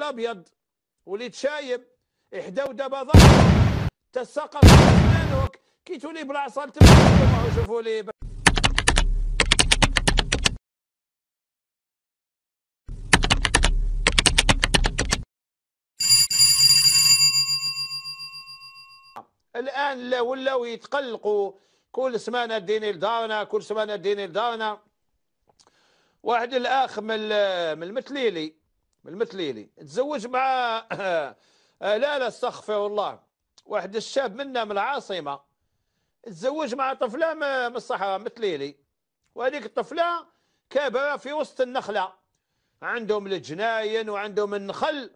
ابيض وليت شايب احداو دابا ظهر تسقط كي تولي بلاصه تبعو شوفوا لي الان لا ولاو يتقلقوا كل سمانه ديني لدارنا كل سمانه ديني لدارنا واحد الاخ من المثليلي من المثليلي تزوج مع آه، لا لا استغفر الله واحد الشاب منا من العاصمة تزوج مع طفلة من الصحراء مثليلي وهذيك الطفلة كبره في وسط النخلة عندهم الجناين وعندهم النخل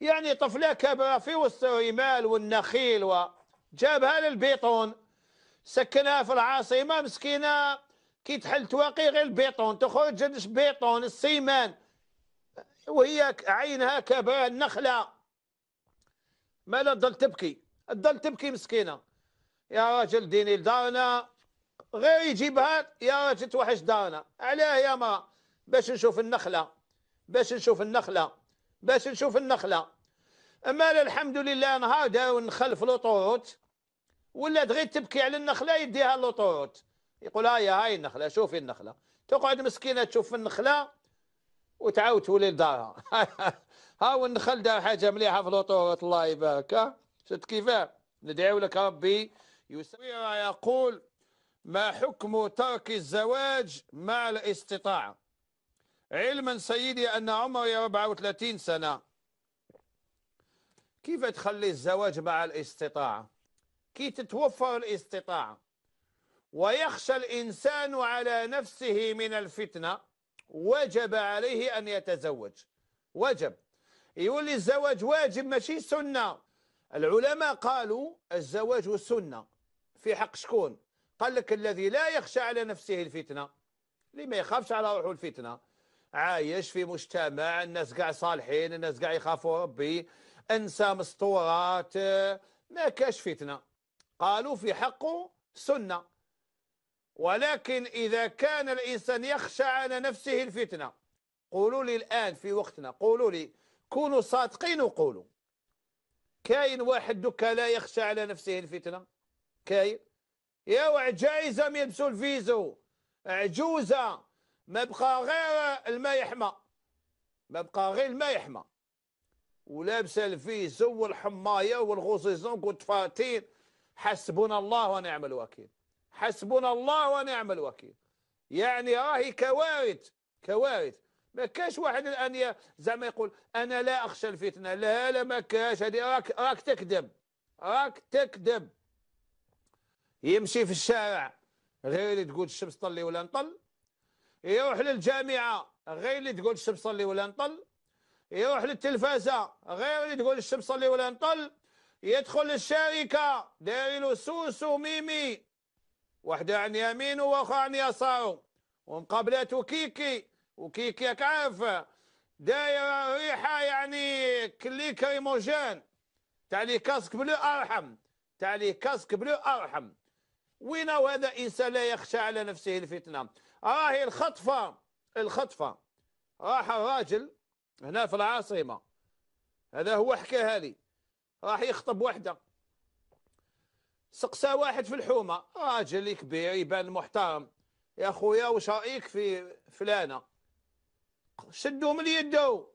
يعني طفلة كبرة في وسط الرمال والنخيل وجابها للبيطون سكنها في العاصمة مسكينة كي تحل تواقي غير البيطون تخرج بيطون السيمان وهي عينها كباء النخلة ما لا تضل تبكي تضل تبكي مسكينة يا راجل ديني لدارنا غير يجيبها يا راجل توحش دارنا علاه يا ما باش نشوف النخلة باش نشوف النخلة باش نشوف النخلة أما الحمد لله نهار داو النخل في لوطوروت ولات غير تبكي على النخلة يديها لوطوروت يقول هاي هاي النخلة شوفي النخلة تقعد مسكينة تشوف النخلة وتعاود تولي لدارها ها والنخل دار حاجه مليحه في لوطور الله يبارك شفت كيفاه ندعو لك ربي يسير يقول ما حكم ترك الزواج مع الاستطاعه علما سيدي ان عمري 34 سنه كيف تخلي الزواج مع الاستطاعه كي تتوفر الاستطاعه ويخشى الانسان على نفسه من الفتنه وجب عليه أن يتزوج وجب يقول لي الزواج واجب ماشي سنة العلماء قالوا الزواج سنة في حق شكون قال لك الذي لا يخشى على نفسه الفتنة اللي ما يخافش على روحه الفتنة عايش في مجتمع الناس كاع صالحين الناس كاع يخافوا ربي انسى مسطورات ما كاش فتنه قالوا في حقه سنه ولكن إذا كان الإنسان يخشى على نفسه الفتنة قولوا لي الآن في وقتنا قولوا لي كونوا صادقين وقولوا كاين واحد دوكا لا يخشى على نفسه الفتنة كاين يا وعجايزة ما يلبسوا الفيزو عجوزة ما بقى غير الماء يحمى ما بقى غير الماء يحمى ولابسه الفيزو والحمايه والغوصيزون والطفاتين حسبنا الله ونعم الوكيل حسبنا الله ونعم الوكيل يعني راهي كوارث كوارث ما كاش واحد الان زعما يقول انا لا اخشى الفتنه لا لا ما كاش هذه راك راك تكذب راك تكذب يمشي في الشارع غير اللي تقول الشمس طلي ولا نطل يروح للجامعه غير اللي تقول الشمس طلي ولا نطل يروح للتلفازه غير اللي تقول الشمس طلي ولا نطل يدخل للشركه داير له سوسو ميمي واحدة عن يمينه واخرى عن يساره ومقابلاته كيكي وكيكي ياك عارفة دايرة ريحة يعني كلي كريموجان تاع لي كاسك بلو أرحم تاع لي كاسك بلو أرحم وين هذا إنسان لا يخشى على نفسه الفتنة راهي الخطفة الخطفة راح الراجل هنا في العاصمة هذا هو حكاها لي راح يخطب وحده سقسى واحد في الحومه راجل كبير يبان محترم يا خويا واش رايك في فلانه شدوا من يده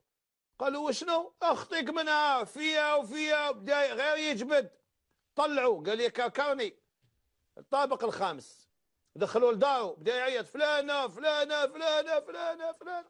قالوا وشنو اخطيك منها فيا وفيا بدا غير يجبد طلعوا قال لي كاكرني الطابق الخامس دخلوا لدارو بدا يعيط فلانه فلانه فلانه فلانه فلانه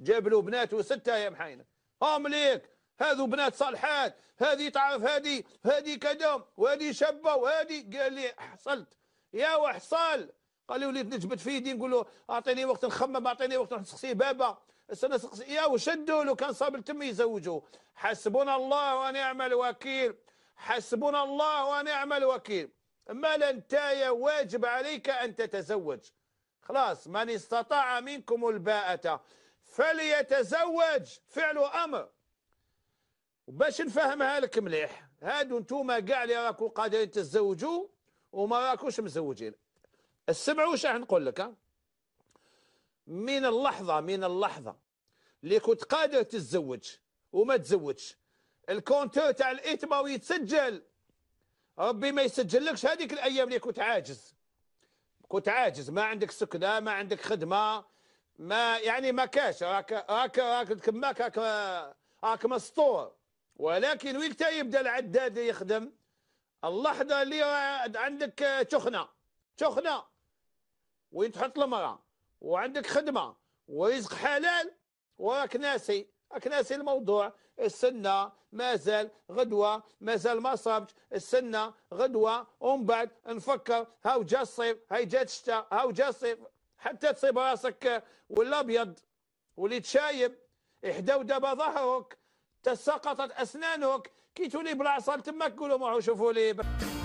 جاب له بناته سته يا محاينه هم ليك هذو بنات صالحات هذه تعرف هذه هذه كذا وهذه شابه وهذه قال لي حصلت يا وحصل قال لي وليت نجبد في يدي نقول له اعطيني وقت نخمم اعطيني وقت نسقسي بابا سنسقسي يا وشدوا له كان صاب التم يزوجوه حسبنا الله ونعم الوكيل حسبنا الله ونعم الوكيل انت يا واجب عليك ان تتزوج خلاص من استطاع منكم الباءة فليتزوج فعل امر باش نفهمها لك مليح هادو نتوما كاع اللي راكو قادرين تتزوجوا وما راكوش مزوجين السمع واش راح نقول لك ها من اللحظه من اللحظه اللي كنت قادر تتزوج وما تزوجش الكونتور تاع الاثم يتسجل ربي ما يسجلكش هذيك الايام اللي كنت عاجز كنت عاجز ما عندك سكنه ما عندك خدمه ما يعني ما كاش راك راك راك كماك راك راك مسطور ولكن وين يبدا العداد يخدم اللحظه اللي عندك تخنه تخنه وين تحط المراه وعندك خدمه ورزق حلال وراك ناسي راك ناسي الموضوع السنه مازال غدوه مازال ما صابش السنه غدوه ومن بعد نفكر هاو جا الصيف هاي جات الشتاء هاو جا الصيف حتى تصيب راسك ولا ابيض وليت شايب احداو دابا ظهرك تسقطت اسنانك كي تولي بلاصه تما قولوا معو شوفوا لي